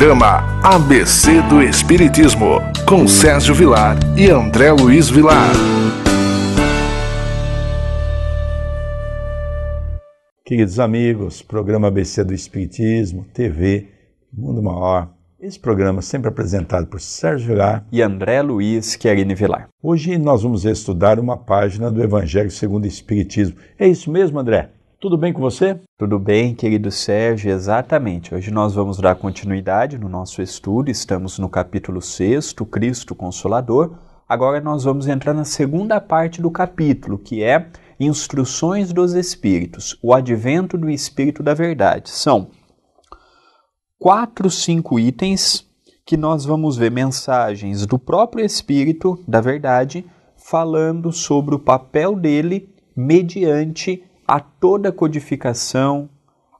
programa ABC do Espiritismo, com Sérgio Vilar e André Luiz Vilar. Queridos amigos, programa ABC do Espiritismo, TV, Mundo Maior. Esse programa sempre apresentado por Sérgio Vilar e André Luiz Querini Vilar. Hoje nós vamos estudar uma página do Evangelho segundo o Espiritismo. É isso mesmo, André? Tudo bem com você? Tudo bem, querido Sérgio, exatamente. Hoje nós vamos dar continuidade no nosso estudo, estamos no capítulo 6, Cristo Consolador. Agora nós vamos entrar na segunda parte do capítulo, que é Instruções dos Espíritos, o advento do Espírito da Verdade. São quatro, cinco itens que nós vamos ver mensagens do próprio Espírito da Verdade falando sobre o papel dele mediante a toda a codificação,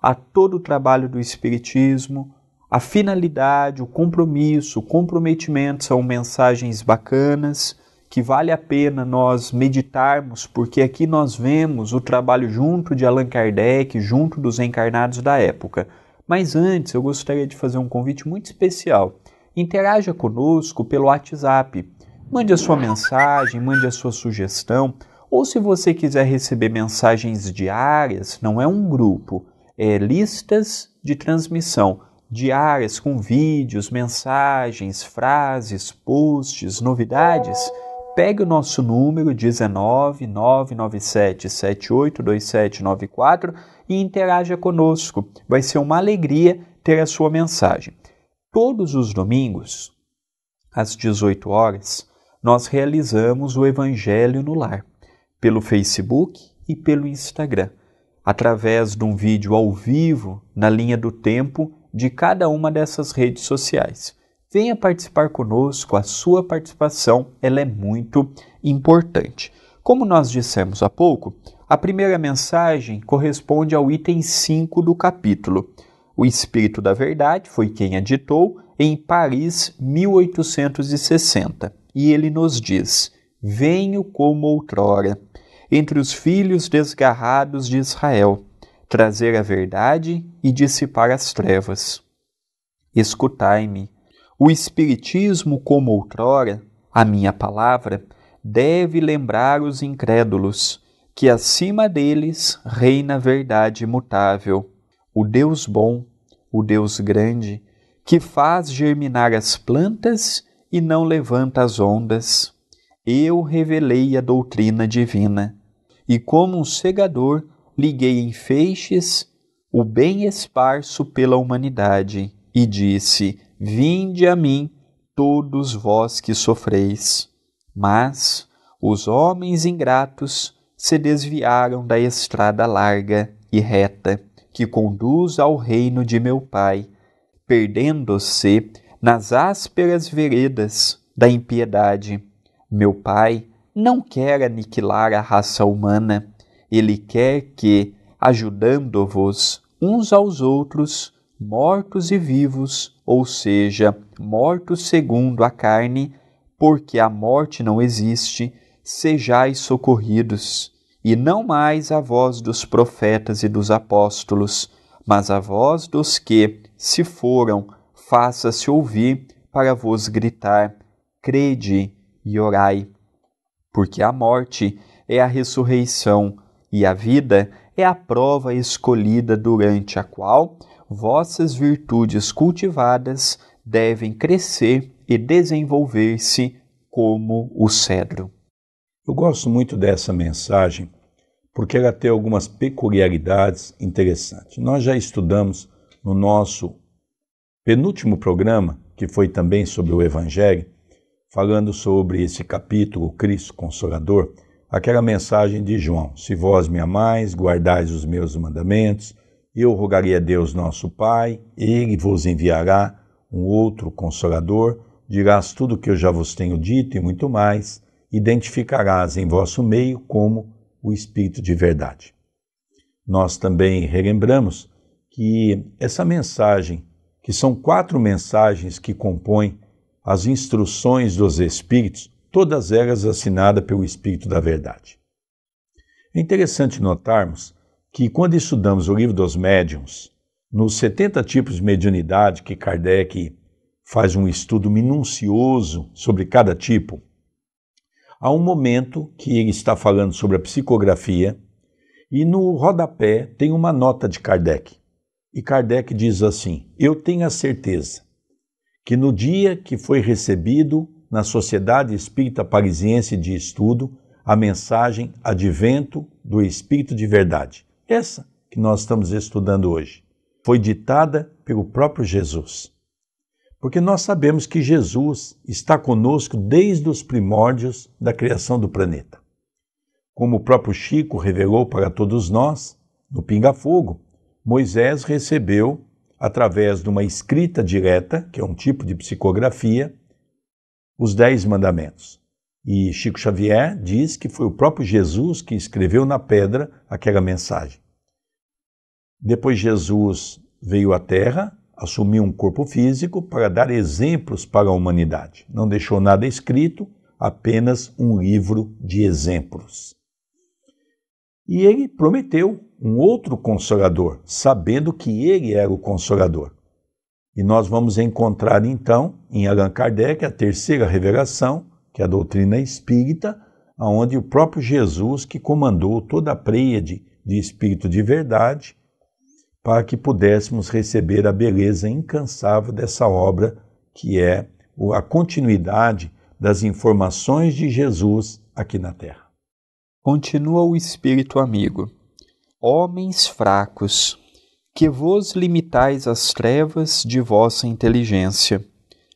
a todo o trabalho do Espiritismo, a finalidade, o compromisso, o comprometimento são mensagens bacanas que vale a pena nós meditarmos, porque aqui nós vemos o trabalho junto de Allan Kardec, junto dos encarnados da época. Mas antes, eu gostaria de fazer um convite muito especial. Interaja conosco pelo WhatsApp. Mande a sua mensagem, mande a sua sugestão. Ou se você quiser receber mensagens diárias, não é um grupo, é listas de transmissão diárias com vídeos, mensagens, frases, posts, novidades, pegue o nosso número 19997782794 e interaja conosco. Vai ser uma alegria ter a sua mensagem. Todos os domingos, às 18 horas, nós realizamos o Evangelho no Lar pelo Facebook e pelo Instagram, através de um vídeo ao vivo na linha do tempo de cada uma dessas redes sociais. Venha participar conosco, a sua participação ela é muito importante. Como nós dissemos há pouco, a primeira mensagem corresponde ao item 5 do capítulo. O Espírito da Verdade foi quem a ditou em Paris 1860 e ele nos diz: Venho como outrora, entre os filhos desgarrados de Israel, trazer a verdade e dissipar as trevas. Escutai-me. O Espiritismo, como outrora, a minha palavra, deve lembrar os incrédulos que acima deles reina a verdade mutável o Deus bom, o Deus grande, que faz germinar as plantas e não levanta as ondas. Eu revelei a doutrina divina e como um segador liguei em feixes o bem esparso pela humanidade e disse: Vinde a mim, todos vós que sofreis. Mas os homens ingratos se desviaram da estrada larga e reta que conduz ao reino de meu Pai, perdendo-se nas ásperas veredas da impiedade. Meu Pai não quer aniquilar a raça humana, ele quer que, ajudando-vos uns aos outros, mortos e vivos, ou seja, mortos segundo a carne, porque a morte não existe, sejais socorridos, e não mais a voz dos profetas e dos apóstolos, mas a voz dos que, se foram, faça-se ouvir para vos gritar: crede e orai porque a morte é a ressurreição e a vida é a prova escolhida durante a qual vossas virtudes cultivadas devem crescer e desenvolver-se como o cedro. Eu gosto muito dessa mensagem porque ela tem algumas peculiaridades interessantes. Nós já estudamos no nosso penúltimo programa, que foi também sobre o Evangelho, falando sobre esse capítulo, Cristo Consolador, aquela mensagem de João: Se vós me amais, guardais os meus mandamentos, eu rogarei a Deus nosso Pai, ele vos enviará um outro consolador, dirás tudo o que eu já vos tenho dito e muito mais, identificarás em vosso meio como o Espírito de verdade. Nós também relembramos que essa mensagem, que são quatro mensagens que compõem as instruções dos Espíritos, todas elas assinadas pelo Espírito da Verdade. É interessante notarmos que, quando estudamos o livro dos médiuns, nos 70 tipos de mediunidade que Kardec faz um estudo minucioso sobre cada tipo, há um momento que ele está falando sobre a psicografia e no rodapé tem uma nota de Kardec. E Kardec diz assim: Eu tenho a certeza que no dia que foi recebido na Sociedade Espírita Parisiense de Estudo a mensagem Advento do Espírito de Verdade, essa que nós estamos estudando hoje, foi ditada pelo próprio Jesus. Porque nós sabemos que Jesus está conosco desde os primórdios da criação do planeta. Como o próprio Chico revelou para todos nós, no Pinga Fogo, Moisés recebeu através de uma escrita direta, que é um tipo de psicografia, os Dez Mandamentos. E Chico Xavier diz que foi o próprio Jesus que escreveu na pedra aquela mensagem. Depois, Jesus veio à Terra, assumiu um corpo físico para dar exemplos para a humanidade. Não deixou nada escrito, apenas um livro de exemplos. E ele prometeu um outro consolador, sabendo que ele era o consolador. E nós vamos encontrar então em Allan Kardec a terceira revelação, que é a doutrina espírita, aonde o próprio Jesus que comandou toda a preiade de espírito de verdade, para que pudéssemos receber a beleza incansável dessa obra, que é a continuidade das informações de Jesus aqui na terra. Continua o espírito amigo homens fracos, que vos limitais às trevas de vossa inteligência.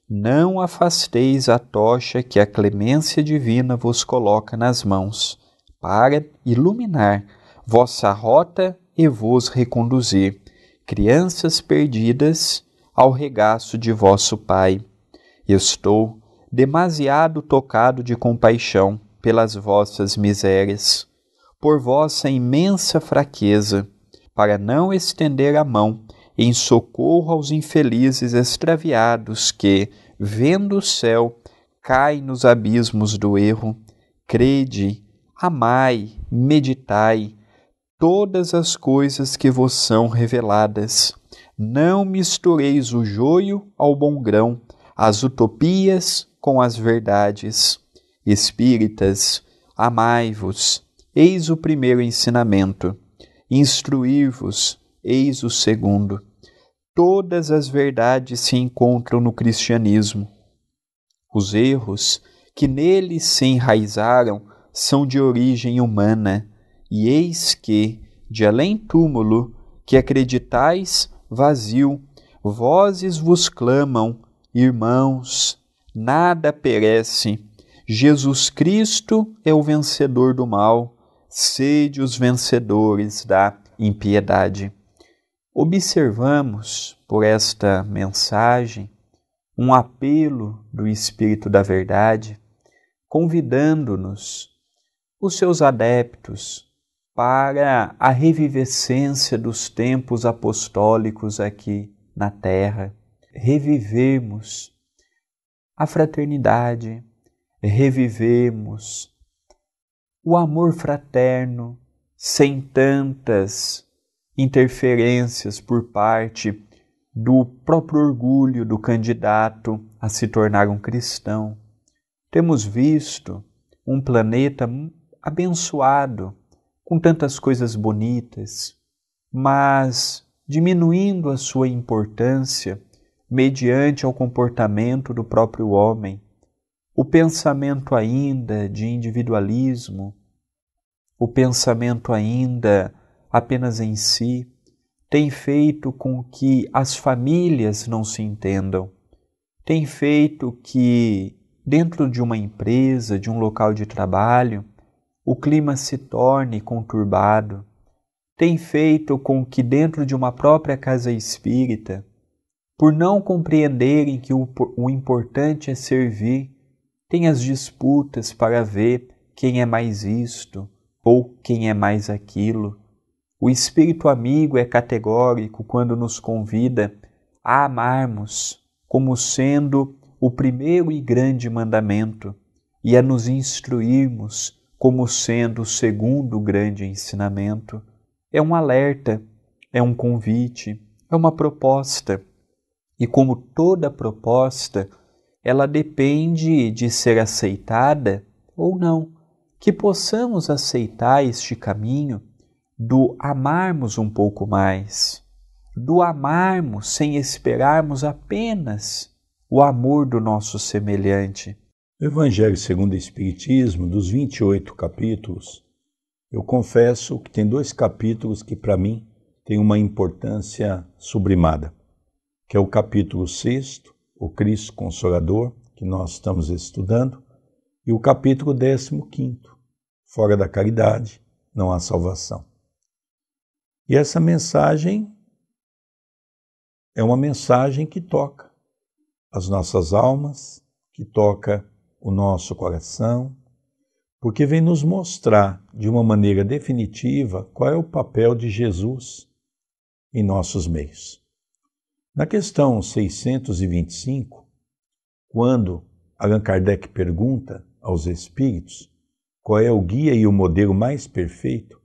Não afasteis a tocha que a clemência divina vos coloca nas mãos, para iluminar vossa rota e vos reconduzir, crianças perdidas, ao regaço de vosso Pai. Estou demasiado tocado de compaixão pelas vossas misérias por vossa imensa fraqueza, para não estender a mão em socorro aos infelizes extraviados que, vendo o céu, caem nos abismos do erro. Crede, amai, meditai todas as coisas que vos são reveladas. Não mistureis o joio ao bom grão, as utopias com as verdades. Espíritas, amai-vos, Eis o primeiro ensinamento. Instruir-vos, eis o segundo. Todas as verdades se encontram no cristianismo. Os erros que nele se enraizaram são de origem humana, e eis que, de além túmulo, que acreditais vazio, vozes vos clamam, irmãos, nada perece. Jesus Cristo é o vencedor do mal sede os vencedores da impiedade. Observamos por esta mensagem um apelo do Espírito da Verdade, convidando-nos, os seus adeptos, para a revivescência dos tempos apostólicos aqui na Terra, revivermos a fraternidade, revivemos o amor fraterno, sem tantas interferências por parte do próprio orgulho do candidato a se tornar um cristão. Temos visto um planeta abençoado, com tantas coisas bonitas, mas diminuindo a sua importância mediante ao comportamento do próprio homem, o pensamento ainda de individualismo, o pensamento ainda apenas em si, tem feito com que as famílias não se entendam, tem feito que, dentro de uma empresa, de um local de trabalho, o clima se torne conturbado, tem feito com que, dentro de uma própria casa espírita, por não compreenderem que o, o importante é servir, tem as disputas para ver quem é mais isto ou quem é mais aquilo. O espírito amigo é categórico quando nos convida a amarmos como sendo o primeiro e grande mandamento e a nos instruirmos como sendo o segundo grande ensinamento. É um alerta, é um convite, é uma proposta. E como toda proposta, ela depende de ser aceitada ou não. Que possamos aceitar este caminho do amarmos um pouco mais, do amarmos sem esperarmos apenas o amor do nosso semelhante. No Evangelho segundo o Espiritismo, dos 28 capítulos, eu confesso que tem dois capítulos que para mim têm uma importância sublimada, que é o capítulo 6 o Cristo Consolador, que nós estamos estudando, e o capítulo 15, Fora da caridade não há salvação. E essa mensagem é uma mensagem que toca as nossas almas, que toca o nosso coração, porque vem nos mostrar de uma maneira definitiva qual é o papel de Jesus em nossos meios. Na questão 625, quando Allan Kardec pergunta aos espíritos qual é o guia e o modelo mais perfeito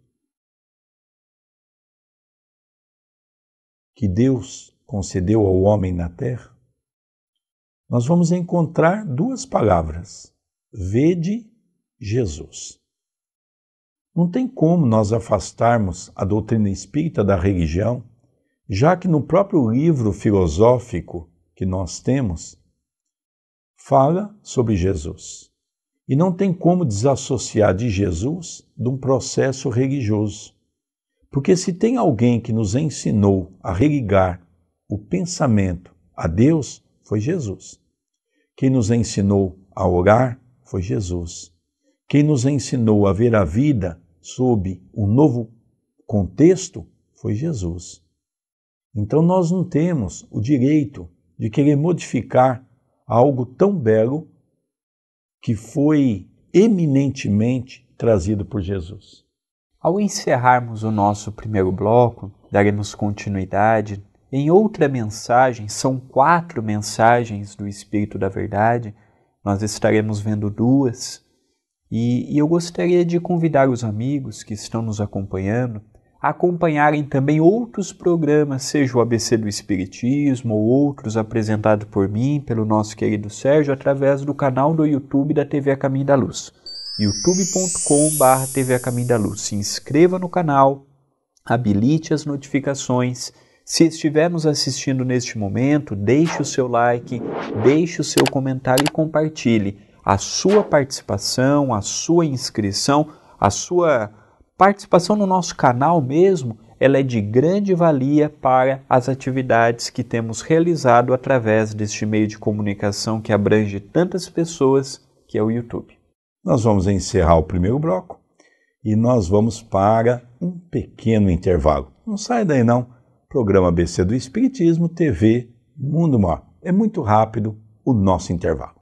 que Deus concedeu ao homem na terra, nós vamos encontrar duas palavras: vede Jesus. Não tem como nós afastarmos a doutrina espírita da religião já que no próprio livro filosófico que nós temos, fala sobre Jesus. E não tem como desassociar de Jesus de um processo religioso. Porque se tem alguém que nos ensinou a religar o pensamento a Deus, foi Jesus. Quem nos ensinou a orar foi Jesus. Quem nos ensinou a ver a vida sob um novo contexto foi Jesus. Então nós não temos o direito de querer modificar algo tão belo que foi eminentemente trazido por Jesus. Ao encerrarmos o nosso primeiro bloco, daremos continuidade em outra mensagem, são quatro mensagens do Espírito da Verdade, nós estaremos vendo duas. E, e eu gostaria de convidar os amigos que estão nos acompanhando acompanharem também outros programas, seja o ABC do Espiritismo ou outros apresentados por mim, pelo nosso querido Sérgio, através do canal do YouTube da TV A Caminho da Luz, youtube.com.br TV A Caminho da Luz. Se inscreva no canal, habilite as notificações. Se estiver nos assistindo neste momento, deixe o seu like, deixe o seu comentário e compartilhe. A sua participação, a sua inscrição, a sua participação no nosso canal mesmo, ela é de grande valia para as atividades que temos realizado através deste meio de comunicação que abrange tantas pessoas, que é o YouTube. Nós vamos encerrar o primeiro bloco e nós vamos para um pequeno intervalo. Não sai daí não. Programa BC do Espiritismo TV Mundo Mó. É muito rápido o nosso intervalo.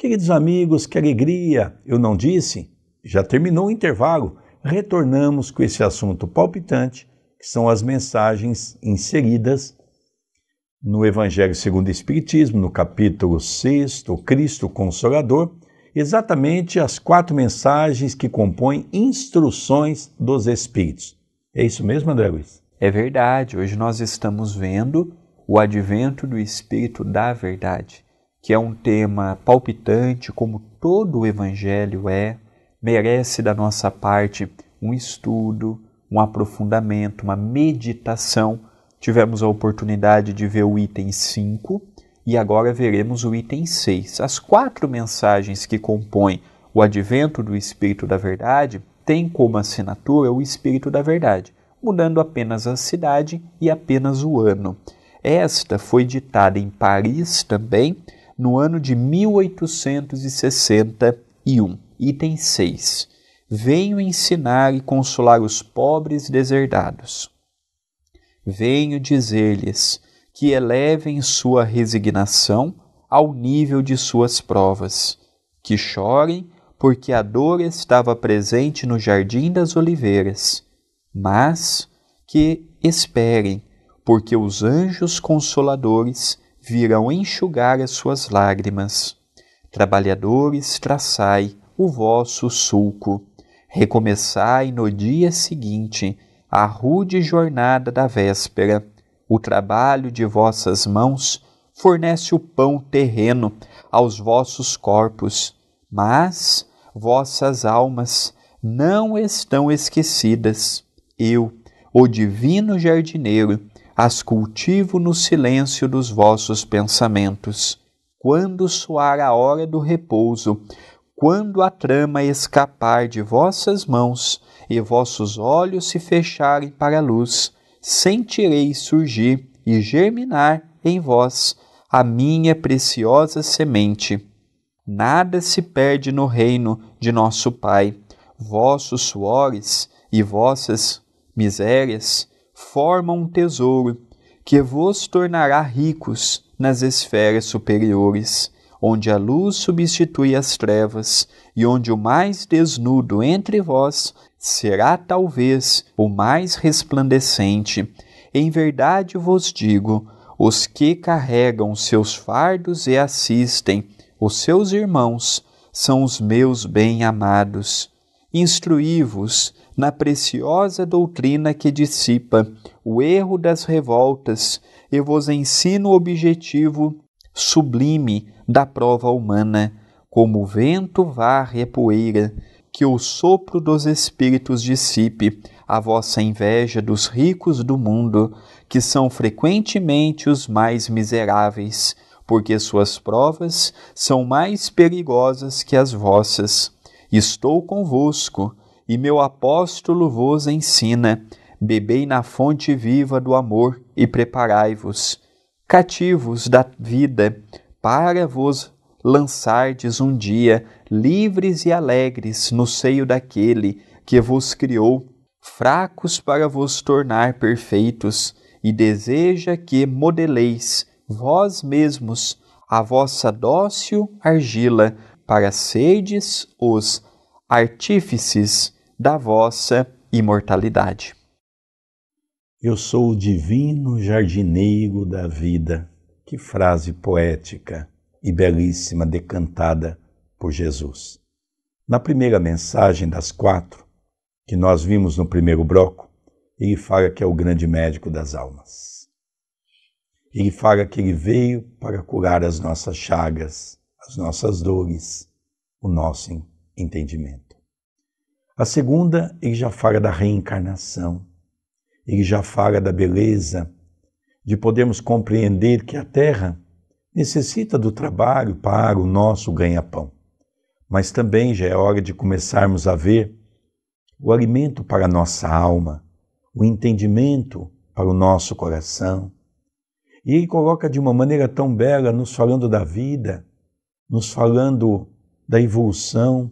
Queridos amigos, que alegria! Eu não disse? Já terminou o intervalo. Retornamos com esse assunto palpitante, que são as mensagens inseridas no Evangelho segundo o Espiritismo, no capítulo 6, Cristo Consolador, exatamente as quatro mensagens que compõem instruções dos Espíritos. É isso mesmo, André Luiz? É verdade. Hoje nós estamos vendo o advento do Espírito da Verdade que é um tema palpitante, como todo o Evangelho é, merece da nossa parte um estudo, um aprofundamento, uma meditação. Tivemos a oportunidade de ver o item 5 e agora veremos o item 6. As quatro mensagens que compõem o advento do Espírito da Verdade têm como assinatura o Espírito da Verdade, mudando apenas a cidade e apenas o ano. Esta foi ditada em Paris também no ano de 1861. Item 6. Venho ensinar e consolar os pobres deserdados. Venho dizer-lhes que elevem sua resignação ao nível de suas provas, que chorem, porque a dor estava presente no jardim das oliveiras, mas que esperem, porque os anjos consoladores virão enxugar as suas lágrimas. Trabalhadores, traçai o vosso sulco. Recomeçai no dia seguinte a rude jornada da véspera. O trabalho de vossas mãos fornece o pão terreno aos vossos corpos, mas vossas almas não estão esquecidas. Eu, o divino jardineiro, as cultivo no silêncio dos vossos pensamentos. Quando soar a hora do repouso, quando a trama escapar de vossas mãos e vossos olhos se fecharem para a luz, sentirei surgir e germinar em vós a minha preciosa semente. Nada se perde no reino de nosso Pai. Vossos suores e vossas misérias forma um tesouro que vos tornará ricos nas esferas superiores, onde a luz substitui as trevas e onde o mais desnudo entre vós será talvez o mais resplandecente. Em verdade vos digo: os que carregam seus fardos e assistem os seus irmãos são os meus bem-amados instruí-vos na preciosa doutrina que dissipa o erro das revoltas e vos ensino o objetivo sublime da prova humana, como o vento varre a poeira, que o sopro dos espíritos dissipe a vossa inveja dos ricos do mundo, que são frequentemente os mais miseráveis, porque suas provas são mais perigosas que as vossas Estou convosco, e meu apóstolo vos ensina. Bebei na fonte viva do amor e preparai-vos, cativos da vida, para vos lançardes um dia, livres e alegres, no seio daquele que vos criou, fracos para vos tornar perfeitos, e deseja que modeleis vós mesmos a vossa dócil argila para sedes os artífices da vossa imortalidade. Eu sou o divino jardineiro da vida. Que frase poética e belíssima decantada por Jesus. Na primeira mensagem das quatro, que nós vimos no primeiro bloco, ele fala que é o grande médico das almas. Ele fala que ele veio para curar as nossas chagas, as nossas dores, o nosso entendimento. A segunda, ele já fala da reencarnação, ele já fala da beleza, de podermos compreender que a Terra necessita do trabalho para o nosso ganha-pão. Mas também já é hora de começarmos a ver o alimento para a nossa alma, o entendimento para o nosso coração. E ele coloca de uma maneira tão bela, nos falando da vida, nos falando da evolução,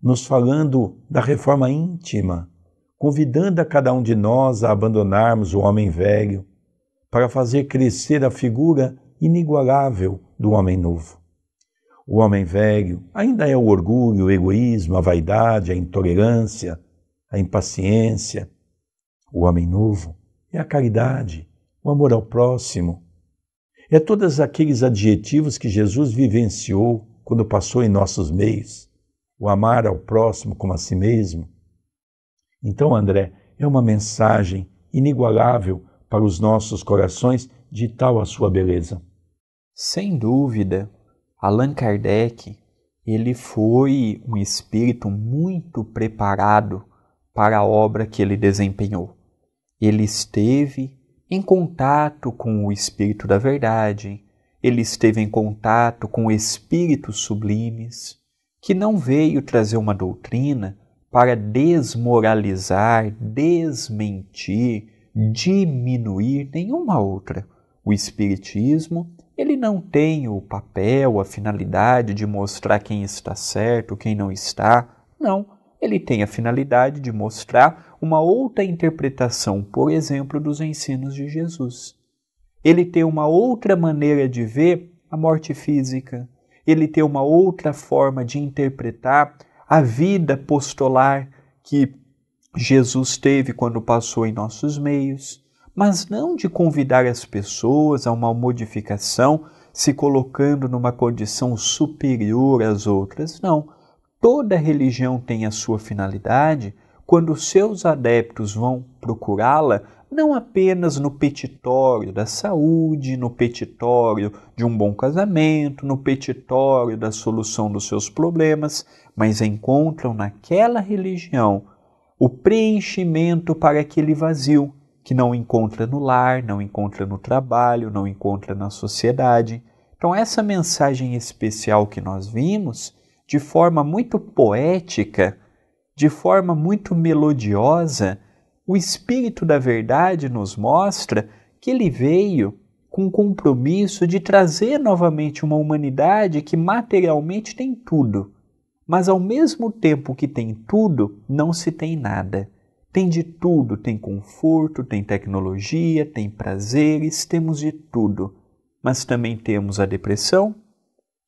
nos falando da reforma íntima, convidando a cada um de nós a abandonarmos o homem velho para fazer crescer a figura inigualável do homem novo. O homem velho ainda é o orgulho, o egoísmo, a vaidade, a intolerância, a impaciência. O homem novo é a caridade, o amor ao próximo, é todos aqueles adjetivos que Jesus vivenciou quando passou em nossos meios. O amar ao próximo como a si mesmo. Então, André, é uma mensagem inigualável para os nossos corações de tal a sua beleza. Sem dúvida, Allan Kardec, ele foi um espírito muito preparado para a obra que ele desempenhou. Ele esteve em contato com o Espírito da Verdade, ele esteve em contato com espíritos sublimes, que não veio trazer uma doutrina para desmoralizar, desmentir, diminuir nenhuma outra. O Espiritismo ele não tem o papel, a finalidade de mostrar quem está certo, quem não está. Não, ele tem a finalidade de mostrar uma outra interpretação, por exemplo, dos ensinos de Jesus. Ele tem uma outra maneira de ver a morte física, ele tem uma outra forma de interpretar a vida postolar que Jesus teve quando passou em nossos meios, mas não de convidar as pessoas a uma modificação, se colocando numa condição superior às outras, não. Toda religião tem a sua finalidade, quando seus adeptos vão procurá-la, não apenas no petitório da saúde, no petitório de um bom casamento, no petitório da solução dos seus problemas, mas encontram naquela religião o preenchimento para aquele vazio que não encontra no lar, não encontra no trabalho, não encontra na sociedade. Então, essa mensagem especial que nós vimos, de forma muito poética, de forma muito melodiosa, o Espírito da Verdade nos mostra que ele veio com o compromisso de trazer novamente uma humanidade que materialmente tem tudo, mas ao mesmo tempo que tem tudo, não se tem nada. Tem de tudo, tem conforto, tem tecnologia, tem prazeres, temos de tudo. Mas também temos a depressão,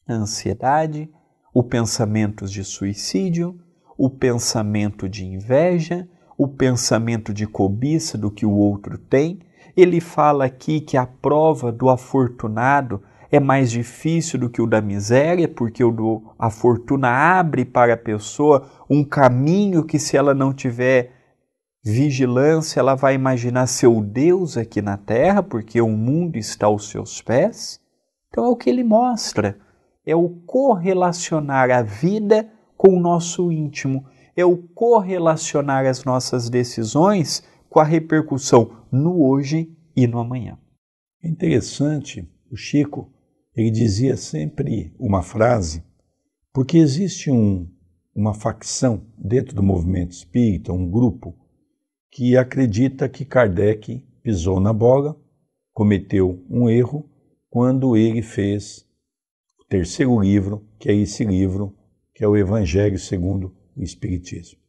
a ansiedade, o pensamento de suicídio, o pensamento de inveja, o pensamento de cobiça do que o outro tem. Ele fala aqui que a prova do afortunado é mais difícil do que o da miséria, porque o do, a fortuna abre para a pessoa um caminho que, se ela não tiver vigilância, ela vai imaginar seu Deus aqui na terra, porque o mundo está aos seus pés. Então é o que ele mostra, é o correlacionar a vida com o nosso íntimo, é o correlacionar as nossas decisões com a repercussão no hoje e no amanhã. É interessante, o Chico, ele dizia sempre uma frase, porque existe um, uma facção dentro do movimento espírita, um grupo, que acredita que Kardec pisou na bola, cometeu um erro quando ele fez o terceiro livro, que é esse livro que é o Evangelho segundo o Espiritismo,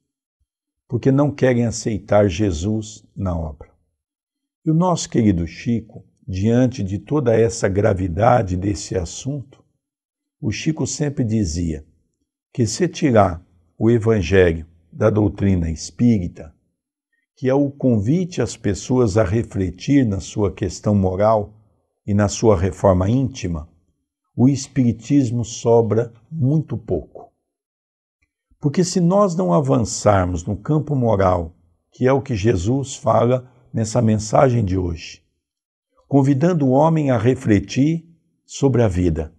porque não querem aceitar Jesus na obra. E o nosso querido Chico, diante de toda essa gravidade desse assunto, o Chico sempre dizia que se tirar o Evangelho da doutrina espírita, que é o convite às pessoas a refletir na sua questão moral e na sua reforma íntima, o Espiritismo sobra muito pouco. Porque se nós não avançarmos no campo moral, que é o que Jesus fala nessa mensagem de hoje, convidando o homem a refletir sobre a vida,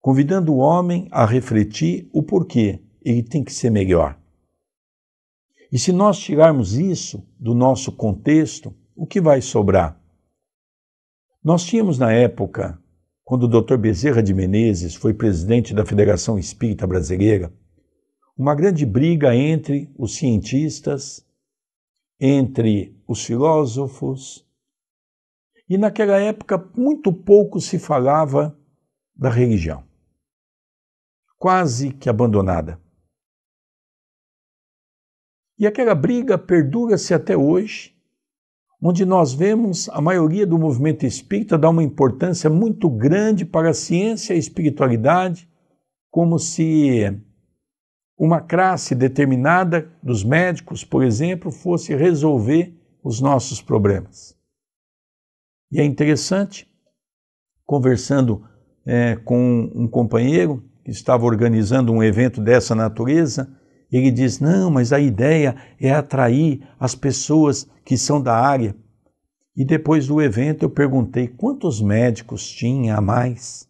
convidando o homem a refletir o porquê ele tem que ser melhor. E se nós tirarmos isso do nosso contexto, o que vai sobrar? Nós tínhamos na época, quando o Dr. Bezerra de Menezes foi presidente da Federação Espírita Brasileira, uma grande briga entre os cientistas, entre os filósofos, e naquela época muito pouco se falava da religião, quase que abandonada. E aquela briga perdura-se até hoje, onde nós vemos a maioria do movimento espírita dar uma importância muito grande para a ciência e a espiritualidade, como se uma classe determinada dos médicos, por exemplo, fosse resolver os nossos problemas. E é interessante, conversando é, com um companheiro que estava organizando um evento dessa natureza, ele diz: Não, mas a ideia é atrair as pessoas que são da área. E depois do evento eu perguntei quantos médicos tinha a mais,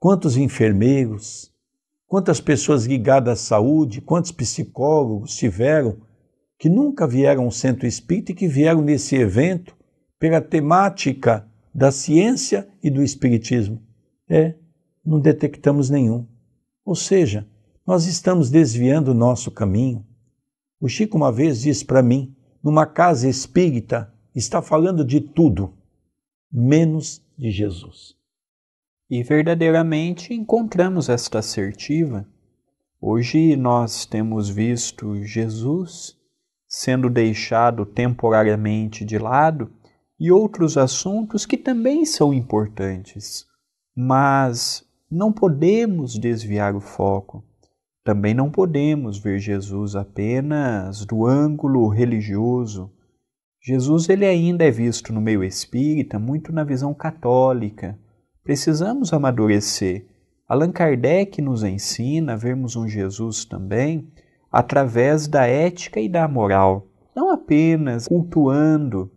quantos enfermeiros, quantas pessoas ligadas à saúde, quantos psicólogos tiveram que nunca vieram ao centro espírita e que vieram nesse evento pela temática da ciência e do espiritismo. É, não detectamos nenhum. Ou seja, nós estamos desviando o nosso caminho. O Chico uma vez disse para mim, numa casa espírita, está falando de tudo, menos de Jesus e verdadeiramente encontramos esta assertiva. Hoje nós temos visto Jesus sendo deixado temporariamente de lado e outros assuntos que também são importantes, mas não podemos desviar o foco. Também não podemos ver Jesus apenas do ângulo religioso. Jesus ele ainda é visto no meio espírita muito na visão católica, Precisamos amadurecer. Allan Kardec nos ensina a vermos um Jesus também através da ética e da moral, não apenas cultuando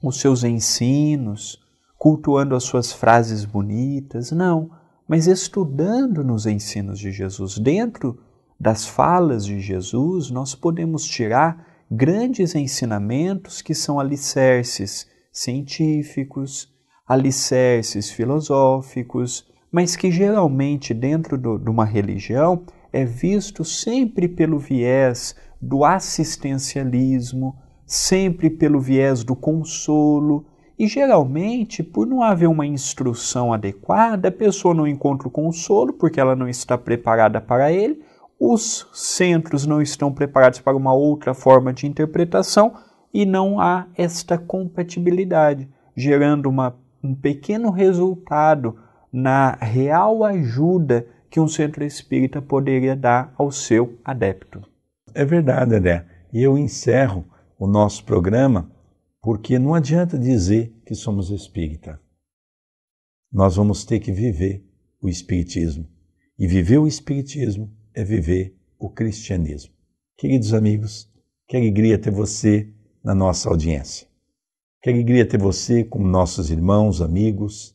os seus ensinos, cultuando as suas frases bonitas, não, mas estudando nos ensinos de Jesus. Dentro das falas de Jesus, nós podemos tirar grandes ensinamentos que são alicerces científicos, alicerces filosóficos, mas que geralmente dentro do, de uma religião é visto sempre pelo viés do assistencialismo, sempre pelo viés do consolo, e geralmente, por não haver uma instrução adequada, a pessoa não encontra o consolo porque ela não está preparada para ele, os centros não estão preparados para uma outra forma de interpretação e não há esta compatibilidade, gerando uma um pequeno resultado na real ajuda que um centro espírita poderia dar ao seu adepto. É verdade, Edé. E eu encerro o nosso programa porque não adianta dizer que somos espírita. Nós vamos ter que viver o espiritismo. E viver o espiritismo é viver o cristianismo. Queridos amigos, que alegria ter você na nossa audiência. Que alegria ter você com nossos irmãos, amigos.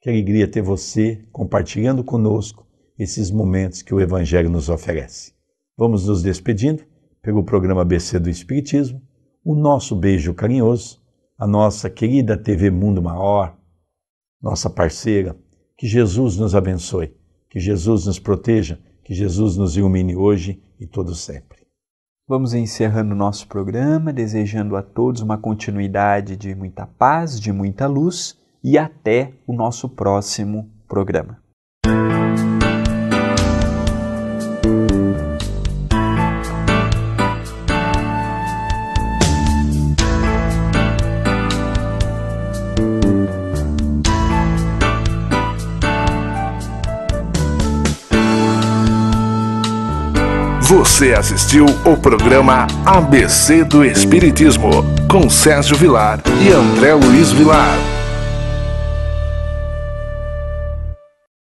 Que alegria ter você compartilhando conosco esses momentos que o Evangelho nos oferece. Vamos nos despedindo pelo programa BC do Espiritismo. O nosso beijo carinhoso, a nossa querida TV Mundo Maior, nossa parceira. Que Jesus nos abençoe, que Jesus nos proteja, que Jesus nos ilumine hoje e todo sempre. Vamos encerrando nosso programa, desejando a todos uma continuidade de muita paz, de muita luz e até o nosso próximo programa. Você assistiu o programa ABC do Espiritismo com Sérgio Vilar e André Luiz Vilar.